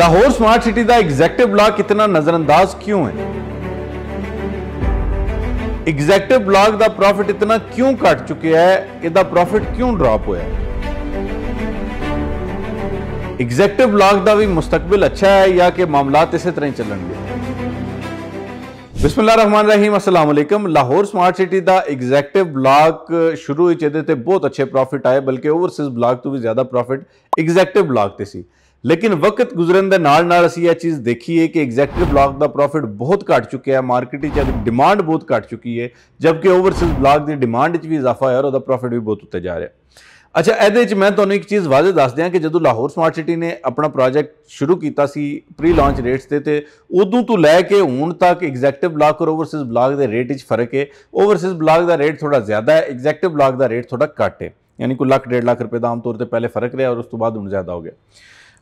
Lahore smart city का executive block इतना नजरअंदाज क्यों है एग्जैक्टिव ब्लॉक का प्रॉफिट इतना क्यों घट चुके है यदा प्रॉफिट क्यों ड्रॉप होया एग्जैक्टिव ब्लॉक का भी मुस्तकबिल अच्छा है या कि मामला इसे तरह ही चलने बिस्मिल्ला रहमान रहीम असलम लाहौर स्मार्ट सिटी का एग्जैक्टिव ब्लॉक शुरू ही बहुत अच्छे प्रॉफिट आए बल्कि ओवरसीज ब्लॉक तो भी ज़्यादा प्रॉफिट एग्जैक्टिव ब्लॉक से सी ਲੇਕਿਨ ਵਕਤ ਗੁਜ਼ਰਨ ਦੇ ਨਾਲ ਨਾਲ ਅਸੀਂ ਇਹ ਚੀਜ਼ ਦੇਖੀ ਹੈ ਕਿ ਐਗਜ਼ੈਕਟਿਵ ਬਲਾਕ ਦਾ ਪ੍ਰੋਫਿਟ ਬਹੁਤ ਘਟ ਚੁੱਕਿਆ ਹੈ ਮਾਰਕੀਟ ਵਿੱਚ ਡਿਮਾਂਡ ਬਹੁਤ ਘਟ ਚੁੱਕੀ ਹੈ ਜਦਕਿ ਓਵਰਸੀਜ਼ ਬਲਾਕ ਦੀ ਡਿਮਾਂਡ ਵਿੱਚ ਵੀ ਇਜ਼ਾਫਾ ਹੋਇਆ ਔਰ ਉਹਦਾ ਪ੍ਰੋਫਿਟ ਵੀ ਬਹੁਤ ਉੱਤੇ ਜਾ ਰਿਹਾ ਅੱਛਾ ਇਹਦੇ ਵਿੱਚ ਮੈਂ ਤੁਹਾਨੂੰ ਇੱਕ ਚੀਜ਼ ਵਾਜ਼ੇ ਦੱਸ ਦਿਆਂ ਕਿ ਜਦੋਂ ਲਾਹੌਰ ਸਮਾਰਟ ਸਿਟੀ ਨੇ ਆਪਣਾ ਪ੍ਰੋਜੈਕਟ ਸ਼ੁਰੂ ਕੀਤਾ ਸੀ ਪ੍ਰੀ ਲਾਂਚ ਰੇਟਸ ਤੇ ਤੇ ਉਦੋਂ ਤੋਂ ਲੈ ਕੇ ਹੁਣ ਤੱਕ ਐਗਜ਼ੈਕਟਿਵ ਬਲਾਕ ਔਰ ਓਵਰਸੀਜ਼ ਬਲਾਕ ਦੇ ਰੇਟ ਵਿੱਚ ਫਰਕ ਹੈ ਓਵਰਸੀਜ਼ ਬਲਾਕ ਦਾ ਰੇਟ ਥੋੜਾ ਜ਼ਿਆਦਾ ਹੈ ਐਗਜ਼ੈਕਟਿਵ ਬਲਾਕ ਦਾ ਰੇਟ ਥੋੜਾ ਘੱਟ ਹੈ ਯਾਨੀ ਕੋ ਲੱਖ ਡੇਢ ਲੱਖ ਰੁਪਏ ਦਾ ਆਮ ਤੌਰ ਤੇ ਪਹਿਲੇ ਫਰਕ ਰਿਹਾ ਔਰ ਉਸ ਤੋਂ ਬਾਅਦ ਹੁਣ ਜ਼ਿਆਦਾ ਹੋ ਗਿਆ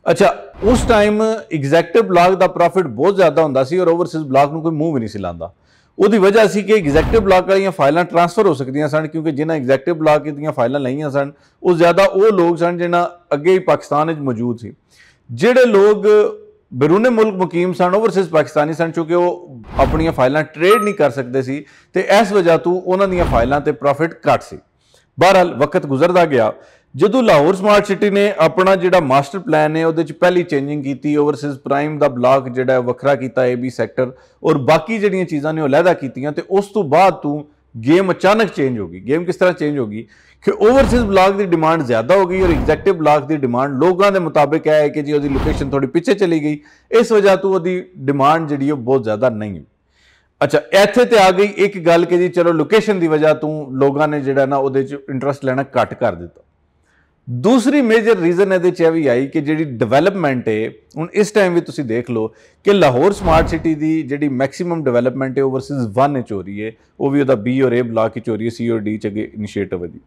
ਅੱਛਾ ਉਸ ਟਾਈਮ ਐਗਜ਼ੈਕਟਿਵ ਬਲਾਕ ਦਾ ਪ੍ਰੋਫਿਟ ਬਹੁਤ ਜ਼ਿਆਦਾ ਹੁੰਦਾ ਸੀ ਔਰ ਓਵਰਸੀਜ਼ ਬਲਾਕ ਨੂੰ ਕੋਈ ਮੂਵ ਵੀ ਨਹੀਂ ਸੀ ਲਾਂਦਾ ਉਹਦੀ ਵਜ੍ਹਾ ਸੀ ਕਿ ਐਗਜ਼ੈਕਟਿਵ ਬਲਾਕ ਵਾਲੀਆਂ ਫਾਈਲਾਂ ਟ੍ਰਾਂਸਫਰ ਹੋ ਸਕਦੀਆਂ ਸਨ ਕਿਉਂਕਿ ਜਿਨ੍ਹਾਂ ਐਗਜ਼ੈਕਟਿਵ ਬਲਾਕ ਦੀਆਂ ਫਾਈਲਾਂ ਲਈਆਂ ਸਨ ਉਹ ਜ਼ਿਆਦਾ ਉਹ ਲੋਕ ਸਨ ਜਿਹਨਾਂ ਅੱਗੇ ਹੀ ਪਾਕਿਸਤਾਨ ਵਿੱਚ ਮੌਜੂਦ ਸੀ ਜਿਹੜੇ ਲੋਕ ਬਰੂਨੇ ਮੁਲਕ ਮੁਕੀਮ ਸਨ ਓਵਰਸੀਜ਼ ਪਾਕਿਸਤਾਨੀ ਸਨ ਕਿਉਂਕਿ ਉਹ ਆਪਣੀਆਂ ਫਾਈਲਾਂ ਟ੍ਰੇਡ ਨਹੀਂ ਕਰ ਸਕਦੇ ਸੀ ਤੇ ਇਸ ਵਜ੍ਹਾ ਤੋਂ ਉਹਨਾਂ ਦੀਆਂ ਫਾਈਲਾਂ ਤੇ ਪ੍ਰੋਫਿਟ ਘੱਟ ਸੀ ਬਹਰਹਾਲ ਵਕਤ ਗੁਜ਼ਰਦਾ ਗਿਆ ਜਦੋਂ ਲਾਹੌਰ ਸਮਾਰਟ ਸਿਟੀ ਨੇ ਆਪਣਾ ਜਿਹੜਾ ਮਾਸਟਰ ਪਲਾਨ ਹੈ ਉਹਦੇ ਚ ਪਹਿਲੀ ਚੇਂਜਿੰਗ ਕੀਤੀ ਓਵਰਸੀਜ਼ ਪ੍ਰਾਈਮ ਦਾ ਬਲਾਕ ਜਿਹੜਾ ਹੈ ਵੱਖਰਾ ਕੀਤਾ ਏਬੀ ਸੈਕਟਰ ਔਰ ਬਾਕੀ ਜਿਹੜੀਆਂ ਚੀਜ਼ਾਂ ਨੇ ਉਹ ਅਲੱਗਾ ਕੀਤੀਆਂ ਤੇ ਉਸ ਤੋਂ ਬਾਅਦ ਤੂੰ ਗੇਮ ਅਚਾਨਕ ਚੇਂਜ ਹੋ ਗਈ ਗੇਮ ਕਿਸ ਤਰ੍ਹਾਂ ਚੇਂਜ ਹੋ ਗਈ ਕਿ ਓਵਰਸੀਜ਼ ਬਲਾਕ ਦੀ ਡਿਮਾਂਡ ਜ਼ਿਆਦਾ ਹੋ ਗਈ ਔਰ ਐਗਜ਼ੈਕਟਿਵ ਬਲਾਕ ਦੀ ਡਿਮਾਂਡ ਲੋਕਾਂ ਦੇ ਮੁਤਾਬਕ ਹੈ ਕਿ ਜੀ ਉਹਦੀ ਲੋਕੇਸ਼ਨ ਥੋੜੀ ਪਿੱਛੇ ਚਲੀ ਗਈ ਇਸ ਵਜ੍ਹਾ ਤੋਂ ਉਹਦੀ ਡਿਮਾਂਡ ਜਿਹੜੀ ਉਹ ਬਹੁਤ ਜ਼ਿਆਦਾ ਨਹੀਂ ਹੈ ਅੱਛਾ ਇੱਥੇ ਤੇ ਆ ਗਈ ਇੱਕ ਗੱਲ ਕਿ ਜੀ ਚਲੋ ਲੋਕੇਸ਼ਨ ਦੀ ਵਜ੍ਹਾ ਤੋਂ ਲੋਕਾਂ ਨੇ ਜਿਹੜਾ ਨਾ ਉਹਦੇ ਚ ਇੰਟਰਸਟ ਲੈਣਾ ਘੱਟ ਕਰ ਦਿੱਤਾ ਦੂਸਰੀ ਮੇਜਰ ਰੀਜ਼ਨ ਇਹਦੇ ਚ ਇਹ ਵੀ ਆਈ ਕਿ ਜਿਹੜੀ ਡਿਵੈਲਪਮੈਂਟ ਹੈ ਹੁਣ ਇਸ ਟਾਈਮ ਵੀ ਤੁਸੀਂ ਦੇਖ ਲਓ ਕਿ ਲਾਹੌਰ ਸਮਾਰਟ ਸਿਟੀ ਦੀ ਜਿਹੜੀ ਮੈਕਸਿਮਮ ਡਿਵੈਲਪਮੈਂਟ ਹੈ ਉਹ ਵਰਸਸ 1 ਵਿੱਚ ਹੋ ਰਹੀ ਹੈ ਉਹ ਵੀ ਉਹਦਾ ਬੀ ਔਰ ਏ ਬਲਾਕ ਵਿੱਚ ਹੋ ਰਹੀ ਹੈ ਸੀ ਔਰ ਡੀ ਚ ਅਗੇ ਇਨੀਸ਼ੀਏਟਿਵ ਹੈ ਦੀ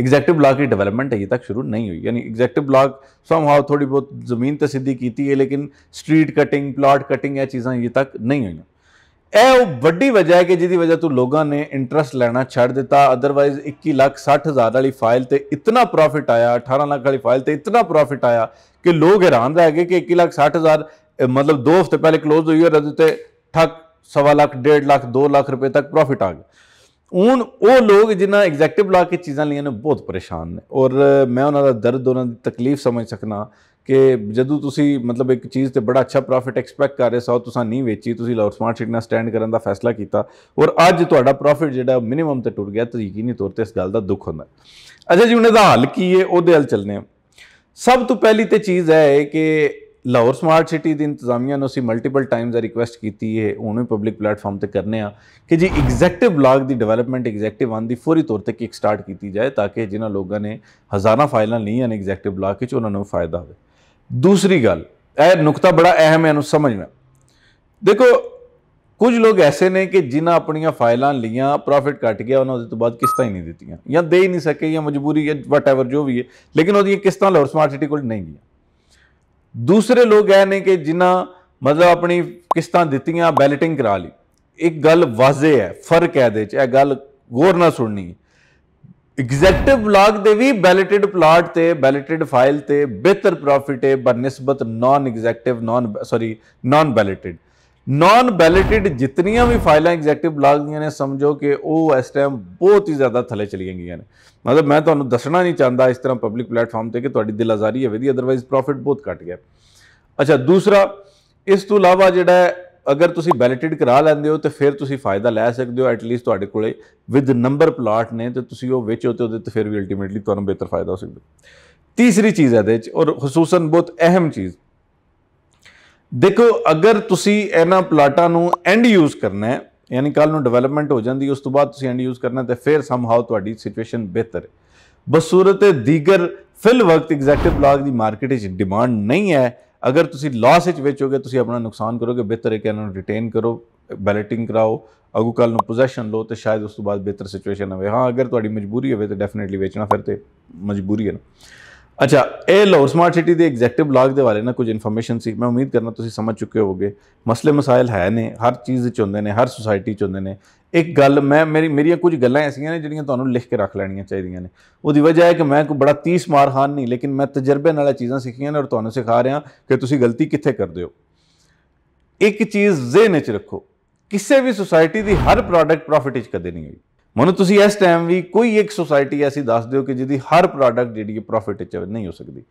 एग्जैक्टिव ब्लॉक की डेवलपमेंट अभी तक शुरू नहीं हुई यानी एग्जैक्टिव ब्लॉक सम हाउ थोड़ी बहुत ज़मीन तो सीधी की है लेकिन स्ट्रीट कटिंग प्लाट कटिंग या चीज़ें ये तक नहीं हुई એવ બડી وجہ હે કે જેદી وجہ તુ લોગાને ઇન્ટરેસ્ટ લેના છડ દેતા અધરવાઇઝ 21 લાખ 60 હજાર વાલી ફાઇલ તે ઇતના પ્રોફિટ આયા 18 લાખ વાલી ફાઇલ તે ઇતના પ્રોફિટ આયા કે લોગ હેરાન રહે કે 1 લાખ 60 હજાર મતલબ 2 હફતે પહેલે ક્લોઝ હુઈ ઓર ઉતે ઠક સવા લાખ 1.5 લાખ 2 લાખ રૂપے તક પ્રોફિટ આ ગયા ਹੁਣ ਉਹ ਲੋਕ ਜਿਨ੍ਹਾਂ ਐਗਜ਼ੈਕਟਿਵ ਲਾ ਕੇ ਚੀਜ਼ਾਂ ਲਈਆਂ ਨੇ ਬਹੁਤ ਪਰੇਸ਼ਾਨ ਨੇ ਔਰ ਮੈਂ ਉਹਨਾਂ ਦਾ ਦਰਦ ਉਹਨਾਂ ਦੀ ਤਕਲੀਫ ਸਮਝ ਸਕਣਾ ਕਿ ਜਦੋਂ ਤੁਸੀਂ ਮਤਲਬ ਇੱਕ ਚੀਜ਼ ਤੇ ਬੜਾ ਅੱਛਾ ਪ੍ਰੋਫਿਟ ਐਕਸਪੈਕਟ ਕਰ ਰਹੇ ਸੋ ਤੁਸੀਂ ਨਹੀਂ ਵੇਚੀ ਤੁਸੀਂ ਲਾਉਡ ਸਮਾਰਟ ਸਿਟੀ ਨਾਲ ਸਟੈਂਡ ਕਰਨ ਦਾ ਫੈਸਲਾ ਕੀਤਾ ਔਰ ਅੱਜ ਤੁਹਾਡਾ ਪ੍ਰੋਫਿਟ ਜਿਹੜਾ ਮਿਨੀਮਮ ਤੇ ਟੁੱਟ ਗਿਆ ਤਾਂ ਨਹੀਂ ਤੌਰ ਤੇ ਇਸ ਗੱਲ ਦਾ ਦੁੱਖ ਹੁੰਦਾ ਅੱਛਾ ਜੀ ਉਹਨੇ ਦਾ ਹੱਲ ਕੀ ਹੈ ਉਹਦੇ ਹੱਲ ਚੱਲਨੇ ਆ ਸਭ ਤੋਂ ਪਹਿਲੀ ਤੇ ਚੀਜ਼ ਹੈ ਕਿ ਲਾਹੌਰ ਸਮਾਰਟ ਸਿਟੀ ਦੀ ਇੰਤਜ਼ਾਮੀਆਂ ਨੂੰ ਅਸੀਂ ਮਲਟੀਪਲ ਟਾਈਮਸ ਆ ਰਿਕੁਐਸਟ ਕੀਤੀ ਹੈ ਉਹਨੂੰ ਪਬਲਿਕ ਪਲੇਟਫਾਰਮ ਤੇ ਕਰਨੇ ਆ ਕਿ ਜੀ ਐਗਜ਼ੈਕਟਿਵ ਬਲਾਕ ਦੀ ਡਿਵੈਲਪਮੈਂਟ ਐਗਜ਼ੈਕਟਿਵ ਵਨ ਦੀ ਫੌਰੀ ਤੌਰ ਤੇ ਕਿਕ ਸਟਾਰਟ ਕੀਤੀ ਜਾਏ ਤਾਂ ਕਿ ਜਿਨ੍ਹਾਂ ਲੋਕਾਂ ਨੇ ਹਜ਼ਾਰਾਂ ਫਾਈਲਾਂ ਲਈਆਂ ਨੇ ਐਗਜ਼ੈਕਟਿਵ ਬਲਾਕ ਵਿੱਚ ਉਹਨਾਂ ਨੂੰ ਫਾਇਦਾ ਹੋਵੇ ਦੂਸਰੀ ਗੱਲ ਇਹ ਨੁਕਤਾ ਬੜਾ ਅਹਿਮ ਹੈ ਨੂੰ ਸਮਝਣਾ ਦੇਖੋ ਕੁਝ ਲੋਕ ਐਸੇ ਨੇ ਕਿ ਜਿਨ੍ਹਾਂ ਆਪਣੀਆਂ ਫਾਈਲਾਂ ਲੀਆਂ ਪ੍ਰੋਫਿਟ ਕੱਟ ਗਿਆ ਉਹਨਾਂ ਦੇ ਤੋਂ ਬਾਅਦ ਕਿਸ਼ਤਾਂ ਹੀ ਨਹੀਂ ਦਿੱਤੀਆਂ ਜਾਂ ਦੇ ਹੀ ਨਹੀਂ ਸਕੇ ਜਾਂ ਮਜਬੂਰੀ ਜਾਂ ਵਟਐਵਰ ਜੋ ਵੀ ਹੈ ਲੇਕਿਨ ਉਹਦੀਆਂ ਕਿਸ਼ਤਾਂ ਲਾਹੌਰ ਸਮਾਰਟ ਸਿਟੀ ਕੋਲ ਨਹੀਂ ਗਈਆਂ ਦੂਸਰੇ ਲੋਕ ਐ ਨੇ ਕਿ ਜਿਨ੍ਹਾਂ ਮਤਲਬ ਆਪਣੀ ਕਿਸ਼ਤਾਂ ਦਿੱਤੀਆਂ ਬੈਲਟਿੰਗ ਕਰਾ ਲਈ ਇੱਕ ਗੱਲ ਵਾਜ਼ੇ ਹੈ ਫਰਕ ਹੈ ਦੇ ਚ ਇਹ ਗੱਲ ਗੌਰ ਨਾਲ ਸੁਣਨੀ ਐਗਜ਼ੈਕਟਿਵ ਬਲਾਕ ਦੇ ਵੀ ਬੈਲਟਡ ਪਲਾਟ ਤੇ ਬੈਲਟਡ ਫਾਈਲ ਤੇ ਬਿਹਤਰ ਪ੍ਰੋਫਿਟ ਹੈ ਬਨਿਸਬਤ non executive non sorry non balloted non balloted ਜਿੰਨੀਆਂ ਵੀ ਫਾਈਲਾਂ ਐਗਜ਼ੈਕਟਿਵ ਬਲਾਕ ਦੀਆਂ ਨੇ ਸਮਝੋ ਕਿ ਉਹ ਇਸ ਟਾਈਮ ਬਹੁਤ ਹੀ ਜ਼ਿਆਦਾ ਥੱਲੇ ਚਲੀਆਂ ਗਈਆਂ ਨੇ ਮਤਲਬ ਮੈਂ ਤੁਹਾਨੂੰ ਦੱਸਣਾ ਨਹੀਂ ਚਾਹੁੰਦਾ ਇਸ ਤਰ੍ਹਾਂ ਪਬਲਿਕ ਪਲੇਟਫਾਰਮ ਤੇ ਕਿ ਤੁਹਾਡੀ ਦਿਲ ਆਜ਼ਾਰੀ ਹੈ ਵੇਦੀ ਅਦਰਵਾਈਜ਼ ਪ੍ਰੋਫਿਟ ਬਹੁਤ ਘਟ ਗਿਆ ਅੱਛਾ ਦੂਸਰਾ ਇਸ ਤੋਂ ਇਲਾਵਾ ਜਿਹੜਾ ਅਗਰ ਤੁਸੀਂ ਬੈਲਟਡ ਕਰਾ ਲੈਂਦੇ ਹੋ ਤੇ ਫਿਰ ਤੁਸੀਂ ਫਾਇਦਾ ਲੈ ਸਕਦੇ ਹੋ ਐਟ ਲੀਸਟ ਤੁਹਾਡੇ ਕੋਲੇ ਵਿਦ ਨੰਬਰ ਪਲਾਟ ਨੇ ਤੇ ਤੁਸੀਂ ਉਹ ਵੇਚੋ ਤੇ ਉਹਦੇ ਤੇ ਫਿਰ ਵੀ ਅਲਟੀਮੇਟਲੀ ਤੁਹਾਨੂੰ ਬਿਹਤਰ ਫਾਇਦਾ ਹੋ ਸਕਦਾ ਤੀਸਰੀ ਚੀਜ਼ ਹੈ ਦੇ ਵਿੱਚ ਔਰ ਖਸੂਸਨ ਬਹੁਤ ਅਹਿਮ ਚੀਜ਼ ਦੇਖੋ ਅਗਰ ਤੁਸੀਂ ਇਹਨਾਂ ਪਲਾਟਾਂ ਨੂੰ ਐਂਡ ਯੂਜ਼ ਕਰਨਾ ਹੈ ਯਾਨੀ ਕੱਲ ਨੂੰ ਡਿਵੈਲਪਮੈਂਟ ਹੋ ਜਾਂਦੀ ਉਸ ਤੋਂ ਬਾਅਦ ਤੁਸੀਂ ਐਂਡ ਯੂਜ਼ ਕਰਨਾ ਤੇ ਫਿਰ ਸਮਹਾਉ ਤੁਹਾਡੀ ਸਿਚੁਏਸ਼ਨ ਬਿਹਤਰ ਹੈ ਬਸੂਰਤ ਦੀਗਰ ਫਿਲ ਵਕਤ ਐਗਜ਼ੈਕਟਿਵ ਬਲਾਕ ਦੀ ਮਾਰਕੀਟ ਵਿੱਚ ਡਿਮਾਂਡ ਨਹੀਂ ਹੈ ਅਗਰ ਤੁਸੀਂ ਲਾਸ ਵਿੱਚ ਵੇਚੋਗੇ ਤੁਸੀਂ ਆਪਣਾ ਨੁਕਸਾਨ ਕਰੋਗੇ ਬਿਹਤਰ ਹੈ ਕਿ ਇਹਨਾਂ ਨੂੰ ਰਿਟੇਨ ਕਰੋ ਬੈਲਟਿੰਗ ਕਰਾਓ ਅਗੂ ਕੱਲ ਨੂੰ ਪੋਜੀਸ਼ਨ ਲਓ ਤੇ ਸ਼ਾਇਦ ਉਸ ਤੋਂ ਬਾਅਦ ਬਿਹਤਰ ਸਿਚੁਏਸ਼ਨ ਹੋਵੇ ਹਾਂ ਅਗਰ ਤੁਹਾਡੀ ਮਜਬੂਰੀ ਹੋਵੇ ਤੇ ਡੈਫੀਨਿਟਲੀ ਵੇਚਣਾ ਫਿਰ ਤੇ ਮਜਬੂਰੀ ਹੈ ਨਾ ਅੱਛਾ ਇਹ ਲਾਹੌਰ ਸਮਾਰਟ ਸਿਟੀ ਦੇ ਐਗਜ਼ੈਕਟਿਵ ਬਲਾਕ ਦੇ ਬਾਰੇ ਨਾ ਕੁਝ ਇਨਫੋਰਮੇਸ਼ਨ ਸੀ ਮੈਂ ਉਮੀਦ ਕਰਨਾ ਤੁਸੀਂ ਸਮਝ ਚੁੱਕੇ ਹੋਵੋਗੇ ਮਸਲੇ ਮਸਾਇਲ ਹੈ ਨੇ ਹਰ ਚੀਜ਼ ਚ ਹੁੰਦੇ ਨੇ ਹਰ ਸੁਸਾਇਟੀ 'ਚ ਹੁੰਦੇ ਨੇ ਇੱਕ ਗੱਲ ਮੈਂ ਮੇਰੀ ਮੇਰੀਆਂ ਕੁਝ ਗੱਲਾਂ ਐਸੀਆਂ ਨੇ ਜਿਹੜੀਆਂ ਤੁਹਾਨੂੰ ਲਿਖ ਕੇ ਰੱਖ ਲੈਣੀਆਂ ਚਾਹੀਦੀਆਂ ਨੇ ਉਹਦੀ ਵਜ੍ਹਾ ਹੈ ਕਿ ਮੈਂ ਕੋ ਬੜਾ 30 ਮਾਰ ਖਾਨ ਨਹੀਂ ਲੇਕਿਨ ਮੈਂ ਤਜਰਬੇ ਨਾਲ ਇਹ ਚੀਜ਼ਾਂ ਸਿੱਖੀਆਂ ਨੇ ਔਰ ਤੁਹਾਨੂੰ ਸਿਖਾ ਰਿਹਾ ਕਿ ਤੁਸੀਂ ਗਲਤੀ ਕਿੱਥੇ ਕਰਦੇ ਹੋ ਇੱਕ ਚੀਜ਼ ਜ਼ਿਹਨ ਵਿੱਚ ਰੱਖੋ ਕਿਸੇ ਵੀ ਸੁਸਾਇਟੀ ਦੀ ਹਰ ਪ੍ਰੋਡਕਟ ਪ੍ਰੋਫਿਟ ਵਿੱਚ ਕਦੇ ਨਹੀਂ ਹੋਈ ਮਨ ਤੁਸੀਂ ਇਸ ਟਾਈਮ ਵੀ ਕੋਈ ਇੱਕ ਸੋਸਾਇਟੀ ਐਸੀ ਦੱਸ ਦਿਓ ਕਿ ਜਿਹਦੀ ਹਰ ਪ੍ਰੋਡਕਟ ਜਿਹੜੀ ਪ੍ਰੋਫਿਟ ਚ ਨਹੀਂ ਹੋ ਸਕਦੀ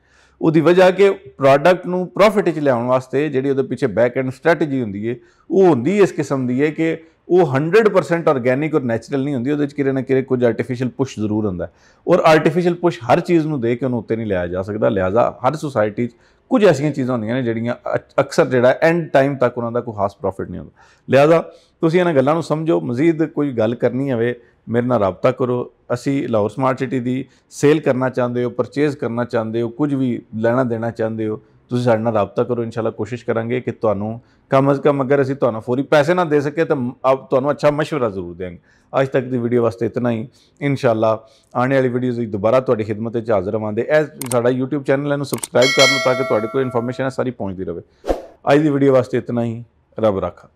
ਉਹਦੀ ਵਜ੍ਹਾ ਕਿ ਪ੍ਰੋਡਕਟ ਨੂੰ ਪ੍ਰੋਫਿਟ ਚ ਲਿਆਉਣ ਵਾਸਤੇ ਜਿਹੜੀ ਉਹਦੇ ਪਿੱਛੇ ਬੈਕ ਐਂਡ ਸਟ੍ਰੈਟੇਜੀ ਹੁੰਦੀ ਹੈ ਉਹ ਹੁੰਦੀ ਇਸ ਕਿਸਮ ਦੀ ਹੈ ਕਿ ਉਹ 100% ਆਰਗੈਨਿਕ ਔਰ ਨੇਚਰਲ ਨਹੀਂ ਹੁੰਦੀ ਉਹਦੇ ਵਿੱਚ ਕਿਰੇ ਨਾ ਕਿਰੇ ਕੁਝ ਆਰਟੀਫੀਸ਼ੀਅਲ ਪੁਸ਼ ਜ਼ਰੂਰ ਹੁੰਦਾ ਔਰ ਆਰਟੀਫੀਸ਼ੀਅਲ ਪੁਸ਼ ਹਰ ਚੀਜ਼ ਨੂੰ ਦੇ ਕੇ ਉਹਨੂੰ ਉੱਤੇ ਨਹੀਂ ਲਿਆ ਜਾ ਸਕਦਾ ਲਿਆਜ਼ਾ ਹਰ ਸੋਸਾਇਟੀ 'ਚ ਕੁਝ ਐਸੀਆਂ ਚੀਜ਼ਾਂ ਹੁੰਦੀਆਂ ਨੇ ਜਿਹੜੀਆਂ ਅਕਸਰ ਜਿਹੜਾ ਐਂਡ ਟਾਈਮ ਤੱਕ ਉਹਨਾਂ ਦਾ ਕੋਈ ਖਾਸ ਪ੍ਰੋਫਿਟ ਨਹੀਂ ਹੁੰਦਾ ਲਿਆਜ਼ਾ ਤੁਸੀਂ ਇਹਨਾਂ ਗੱਲਾਂ ਨੂੰ ਸਮਝੋ ਮਜ਼ੀਦ ਕੋਈ ਗੱਲ ਕਰਨੀ ਹੋਵੇ ਮੇਰੇ ਨਾਲ رابطہ ਕਰੋ ਅਸੀਂ ਲਾਹੌਰ ਸਮਾਰਟ ਸਿਟੀ ਦੀ ਸੇਲ ਕਰਨਾ ਚਾਹੁੰਦੇ ਹੋ ਪਰਚੇਜ਼ ਕਰਨਾ ਚਾਹੁੰਦੇ ਹੋ ਕੁਝ ਵੀ ਲੈਣਾ ਦੇਣਾ ਚਾਹੁੰਦੇ ਹੋ ਤੁਸੀਂ ਸਾਡੇ ਨਾਲ رابطہ ਕਰੋ ਇਨਸ਼ਾਅੱਲਾ ਕੋਸ਼ਿਸ਼ ਕਰਾਂਗੇ ਕਿ ਤੁਹਾਨੂੰ ਕਮ ਅਜ਼ ਕਮ ਅਗਰ ਅਸੀਂ ਤੁਹਾਨੂੰ ਫੋਰੀ ਪੈਸੇ ਨਾ ਦੇ ਸਕੇ ਤਾਂ ਆਪ ਤੁਹਾਨੂੰ ਅੱਛਾ مشورہ ਜ਼ਰੂਰ ਦੇਵਾਂਗੇ ਅੱਜ ਤੱਕ ਦੀ ਵੀਡੀਓ ਵਾਸਤੇ ਇਤਨਾ ਹੀ ਇਨਸ਼ਾਅੱਲਾ ਆਉਣ ਵਾਲੀ ਵੀਡੀਓਜ਼ ਵਿੱਚ ਦੁਬਾਰਾ ਤੁਹਾਡੀ ਖidmat ਵਿੱਚ ਹਾਜ਼ਰ ਹੋਵਾਂਗੇ ਇਹ ਸਾਡਾ YouTube ਚੈਨਲ ਇਹਨੂੰ ਸਬਸਕ੍ਰਾਈਬ ਕਰ ਲਓ ਤਾਂ ਕਿ ਤੁਹਾਡੇ ਕੋਲ ਇਨਫੋਰਮੇਸ਼ਨ ਸਾਰੀ ਪਹੁੰਚਦੀ ਰਹੇ ਅੱਜ ਦੀ ਵੀਡੀਓ ਵਾਸਤੇ ਇਤਨਾ ਹੀ ਰੱਬ ਰੱਖਾ